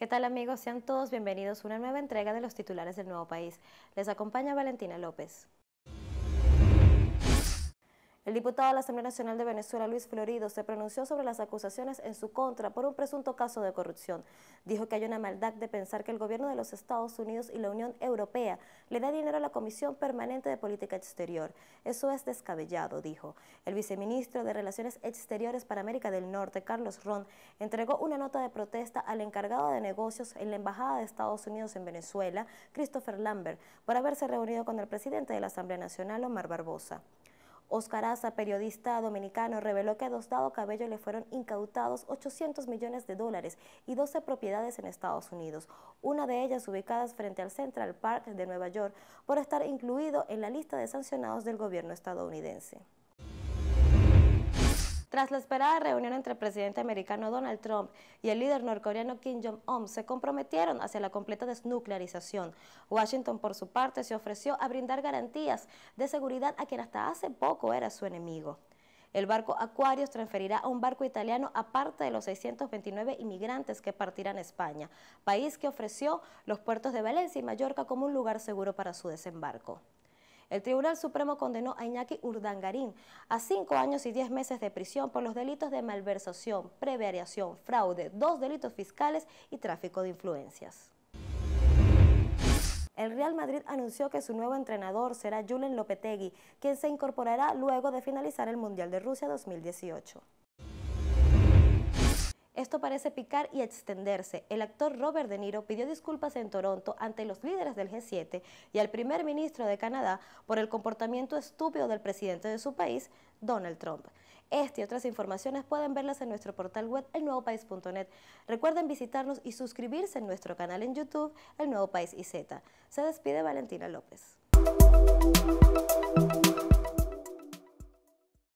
¿Qué tal amigos? Sean todos bienvenidos a una nueva entrega de los titulares del Nuevo País. Les acompaña Valentina López. El diputado de la Asamblea Nacional de Venezuela, Luis Florido, se pronunció sobre las acusaciones en su contra por un presunto caso de corrupción. Dijo que hay una maldad de pensar que el gobierno de los Estados Unidos y la Unión Europea le da dinero a la Comisión Permanente de Política Exterior. Eso es descabellado, dijo. El viceministro de Relaciones Exteriores para América del Norte, Carlos Ron, entregó una nota de protesta al encargado de negocios en la Embajada de Estados Unidos en Venezuela, Christopher Lambert, por haberse reunido con el presidente de la Asamblea Nacional, Omar Barbosa. Oscar Aza, periodista dominicano, reveló que a Dosdado Cabello le fueron incautados 800 millones de dólares y 12 propiedades en Estados Unidos, una de ellas ubicadas frente al Central Park de Nueva York, por estar incluido en la lista de sancionados del gobierno estadounidense. Tras la esperada reunión entre el presidente americano Donald Trump y el líder norcoreano Kim Jong-un, se comprometieron hacia la completa desnuclearización. Washington, por su parte, se ofreció a brindar garantías de seguridad a quien hasta hace poco era su enemigo. El barco Aquarius transferirá a un barco italiano aparte de los 629 inmigrantes que partirán a España, país que ofreció los puertos de Valencia y Mallorca como un lugar seguro para su desembarco. El Tribunal Supremo condenó a Iñaki Urdangarín a cinco años y diez meses de prisión por los delitos de malversación, prevariación, fraude, dos delitos fiscales y tráfico de influencias. El Real Madrid anunció que su nuevo entrenador será Julen Lopetegui, quien se incorporará luego de finalizar el Mundial de Rusia 2018. Esto parece picar y extenderse. El actor Robert De Niro pidió disculpas en Toronto ante los líderes del G7 y al primer ministro de Canadá por el comportamiento estúpido del presidente de su país, Donald Trump. Este y otras informaciones pueden verlas en nuestro portal web elnuevopaís.net. Recuerden visitarnos y suscribirse en nuestro canal en YouTube El Nuevo País y Z. Se despide Valentina López.